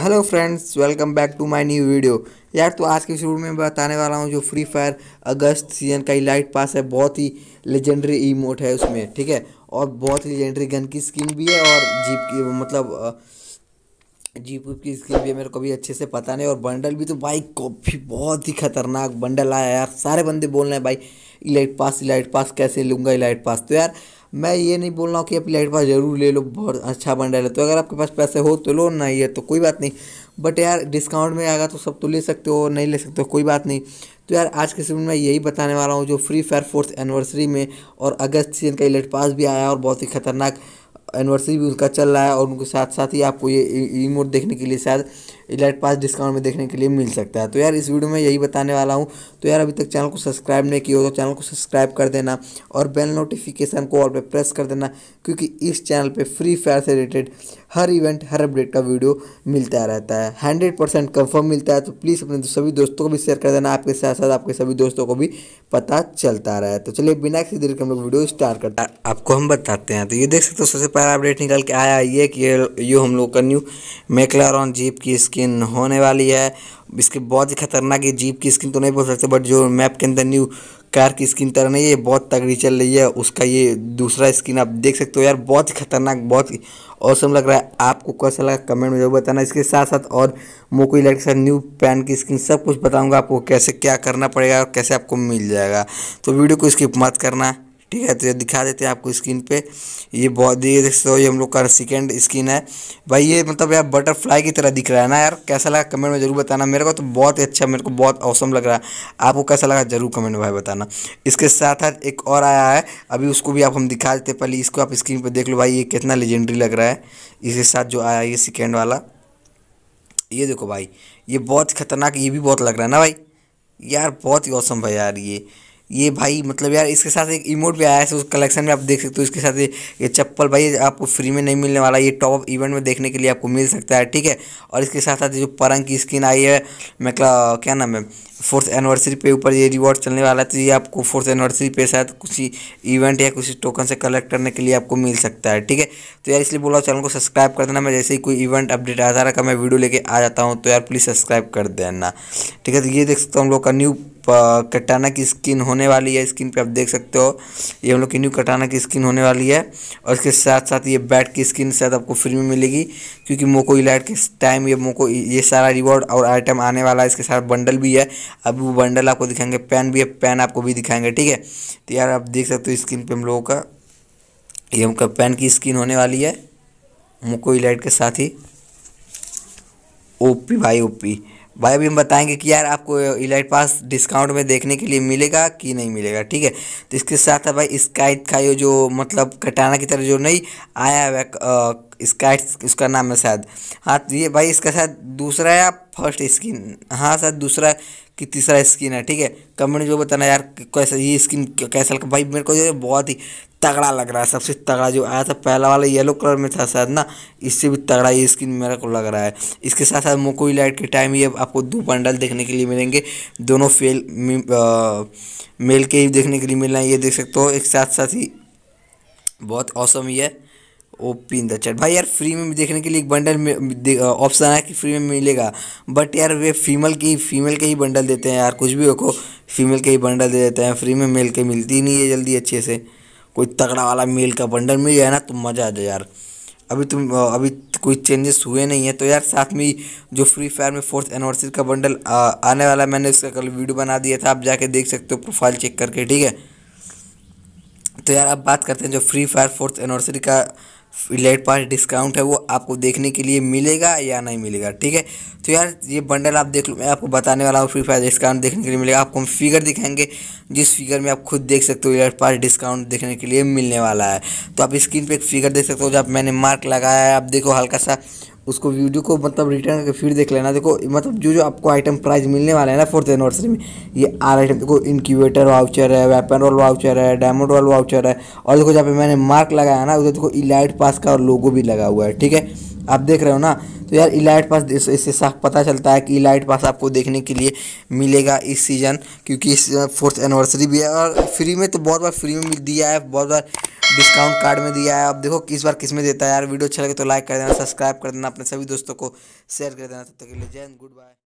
hello friends welcome back to my new video यार तो आज के शुरू में बताने वाला हूँ जो फ्री फायर अगस्त सीजन का लाइट पास है बहुत ही लेजेंडरी इमोट है उसमें ठीक है और बहुत ही लेजेंडरी गन की स्किन भी है और जीप की मतलब जीप की स्किन भी है मेरे को भी अच्छे से पता नहीं और बंडल भी तो भाई काफ़ी बहुत ही खतरनाक बंडल आया यार सारे बंदे बोल रहे हैं भाई इलाइट पास इलाइट पास कैसे लूँगा इलाइट पास तो यार मैं ये नहीं बोल रहा हूँ कि आप लाइट पास जरूर ले लो बहुत अच्छा रहा है तो अगर आपके पास पैसे हो तो लो नहीं है तो कोई बात नहीं बट यार डिस्काउंट में आएगा तो सब तो ले सकते हो नहीं ले सकते हो कोई बात नहीं तो यार आज के समय में यही बताने वाला हूँ जो फ्री फायर फोर्थ एनिवर्सरी में और अगस्त सीजन का लेट पास भी आया और बहुत ही खतरनाक एनिवर्सरी भी उनका चल रहा है और उनके साथ साथ ही आपको ये रिमोट देखने के लिए शायद इलाइट पास डिस्काउंट में देखने के लिए मिल सकता है तो यार इस वीडियो में यही बताने वाला हूँ तो यार अभी तक चैनल को सब्सक्राइब नहीं किया हो तो चैनल को सब्सक्राइब कर देना और बेल नोटिफिकेशन को और पर प्रेस कर देना क्योंकि इस चैनल पर फ्री फायर से रिलेटेड हर इवेंट हर अपडेट का वीडियो मिलता रहता है हंड्रेड परसेंट कन्फर्म मिलता है तो प्लीज़ अपने सभी दोस्तों को भी शेयर कर देना आपके साथ साथ आपके सभी दोस्तों को भी पता चलता रहा है तो चलिए बिना किसी देर के हम लोग वीडियो स्टार्ट करते हैं आपको हम बताते हैं तो ये देख सकते हो सबसे पहला अपडेट निकल के आया ये कि ये हम लोग का न्यू मेकलारॉन जीप की स्किन होने वाली है इसके बहुत ही खतरनाक ये जीप की स्किन तो नहीं बोल सकते बट जो मैप के अंदर न्यू कार की स्किन तरह नहीं है बहुत तगड़ी चल रही है उसका ये दूसरा स्किन आप देख सकते हो यार बहुत ही खतरनाक बहुत ही औसम लग रहा है आपको कैसा लगा कमेंट में जरूर बताना इसके साथ साथ और मोको इलेक्ट्रिक न्यू पैन की स्किन सब कुछ बताऊंगा आपको कैसे क्या करना पड़ेगा और कैसे आपको मिल जाएगा तो वीडियो को स्किप मत करना ठीक है तो ये दिखा देते हैं आपको स्क्रीन पे ये बहुत ये देख सकते हो ये हम लोग का सेकेंड स्क्रीन है भाई ये मतलब यार बटरफ्लाई की तरह दिख रहा है ना यार कैसा लगा कमेंट में जरूर बताना मेरे को तो बहुत ही अच्छा मेरे को बहुत औसम लग रहा है आपको कैसा लगा जरूर कमेंट में भाई बताना इसके साथ साथ एक और आया है अभी उसको भी आप हम दिखा देते हैं पहले इसको आप स्क्रीन पर देख लो भाई ये कितना लेजेंडरी लग रहा है इसके साथ जो आया ये सेकेंड वाला ये देखो भाई ये बहुत खतरनाक ये भी बहुत लग रहा है ना भाई यार बहुत ही औसम भाई यार ये ये भाई मतलब यार इसके साथ एक इमोट भी आया है उस कलेक्शन में आप देख सकते हो इसके साथ ये चप्पल भाई आपको फ्री में नहीं मिलने वाला ये टॉप अप इवेंट में देखने के लिए आपको मिल सकता है ठीक है और इसके साथ साथ जो परंग की स्किन आई है मतलब क्या नाम है फोर्थ एनिवर्सरी पे ऊपर ये रिवॉर्ड चलने वाला है तो ये आपको फोर्थ एनिवर्सरी पे शायद कुछ इवेंट या कुछ टोकन से कलेक्ट करने के लिए आपको मिल सकता है ठीक है तो यार इसलिए बोला चैनल को सब्सक्राइब कर देना मैं जैसे ही कोई इवेंट अपडेट आता रहा मैं वीडियो लेके आ जाता हूँ तो यार प्लीज़ सब्सक्राइब कर देना ठीक है तो ये देख सकते हो हम लोग का न्यू कटाना की स्किन होने वाली है स्किन पे आप देख सकते हो ये हम लोग की न्यू कटाना की स्किन होने वाली है और इसके साथ साथ ये बैट की स्किन शायद आपको फ्री में मिलेगी क्योंकि मोको इलाइट के टाइम ये मोको ये सारा रिवॉर्ड और आइटम आने वाला है इसके साथ बंडल भी है अभी वो बंडल आपको दिखाएंगे पेन भी है पेन आपको भी दिखाएंगे ठीक है तो यार आप देख सकते हो स्किन पर हम लोगों का ये हमका पेन की स्किन होने वाली है मोको इलाइट के साथ ही ओपी भाई ओपी भाई अभी हम बताएंगे कि यार आपको इलाइट पास डिस्काउंट में देखने के लिए मिलेगा कि नहीं मिलेगा ठीक है तो इसके साथ है भाई स्काइट का ये जो मतलब कटाना की तरह जो नहीं आया हुआ स्काइट उसका नाम है शायद हाँ तो ये भाई इसका शायद दूसरा या फर्स्ट स्किन हाँ शायद दूसरा कि तीसरा स्किन है ठीक है कमेंट जो बताना यार कैसा ये स्किन कैसा लगा भाई मेरे को जो बहुत ही तगड़ा लग रहा है सबसे तगड़ा जो आया था पहला वाला येलो कलर में था शायद ना इससे भी तगड़ा ये स्किन मेरे को लग रहा है इसके साथ साथ मोकोई लाइट के टाइम ये आपको दो बंडल देखने के लिए मिलेंगे दोनों फेल मेल के ही देखने के लिए मिल रहे हैं ये देख सकते हो एक साथ साथ ही बहुत औसम ही है ओपी इन द चैट भाई यार फ्री में देखने के लिए एक बंडल में ऑप्शन है कि फ्री में मिलेगा बट यार वे फीमेल के ही फीमेल के ही बंडल देते हैं यार कुछ भी को फीमेल के ही बंडल दे देते हैं फ्री में मेल के मिलती नहीं है जल्दी अच्छे से कोई तगड़ा वाला मेल का बंडल मिल जाए ना तो मज़ा आ जाए यार अभी तुम अभी कोई चेंजेस हुए नहीं है तो यार साथ में जो फ्री फायर में फोर्थ एनिवर्सरी का बंडल आ, आने वाला मैंने इसका कल वीडियो बना दिया था आप जाके देख सकते हो प्रोफाइल चेक करके ठीक है तो यार अब बात करते हैं जो फ्री फायर फोर्थ एनिवर्सरी का लेट पास डिस्काउंट है वो आपको देखने के लिए मिलेगा या नहीं मिलेगा ठीक है तो यार ये बंडल आप देख लो मैं आपको बताने वाला हूँ फ्री फायर डिस्काउंट देखने के लिए मिलेगा आपको हम फिगर दिखाएंगे जिस फिगर में आप खुद देख सकते हो यार पास डिस्काउंट देखने के लिए मिलने वाला है तो आप स्क्रीन पर एक फिगर देख सकते हो जब मैंने मार्क लगाया है आप देखो हल्का सा उसको वीडियो को मतलब रिटर्न करके फिर देख लेना देखो मतलब जो जो आपको आइटम प्राइस मिलने वाला है ना फोर्थ एनिवर्सरी में ये आर आइटम देखो इनक्यूबेटर वाउचर है वेपन रोल वाउचर है डायमंड रोल वाउचर है और देखो जहाँ पे मैंने मार्क लगाया ना उधर देखो इलाइट पास का और लोगो भी लगा हुआ है ठीक है आप देख रहे हो ना तो यार इलाइट पास इससे साफ पता चलता है कि इलाइट पास आपको देखने के लिए मिलेगा इस सीज़न क्योंकि इस फोर्थ एनिवर्सरी भी है और फ्री में तो बहुत बार फ्री में दिया है बहुत बार डिस्काउंट कार्ड में दिया है अब देखो किस बार किस में देता है यार वीडियो अच्छा लगे तो लाइक कर देना सब्सक्राइब कर देना अपने सभी दोस्तों को शेयर कर देना तब तक के लिए जय हिंद गुड बाय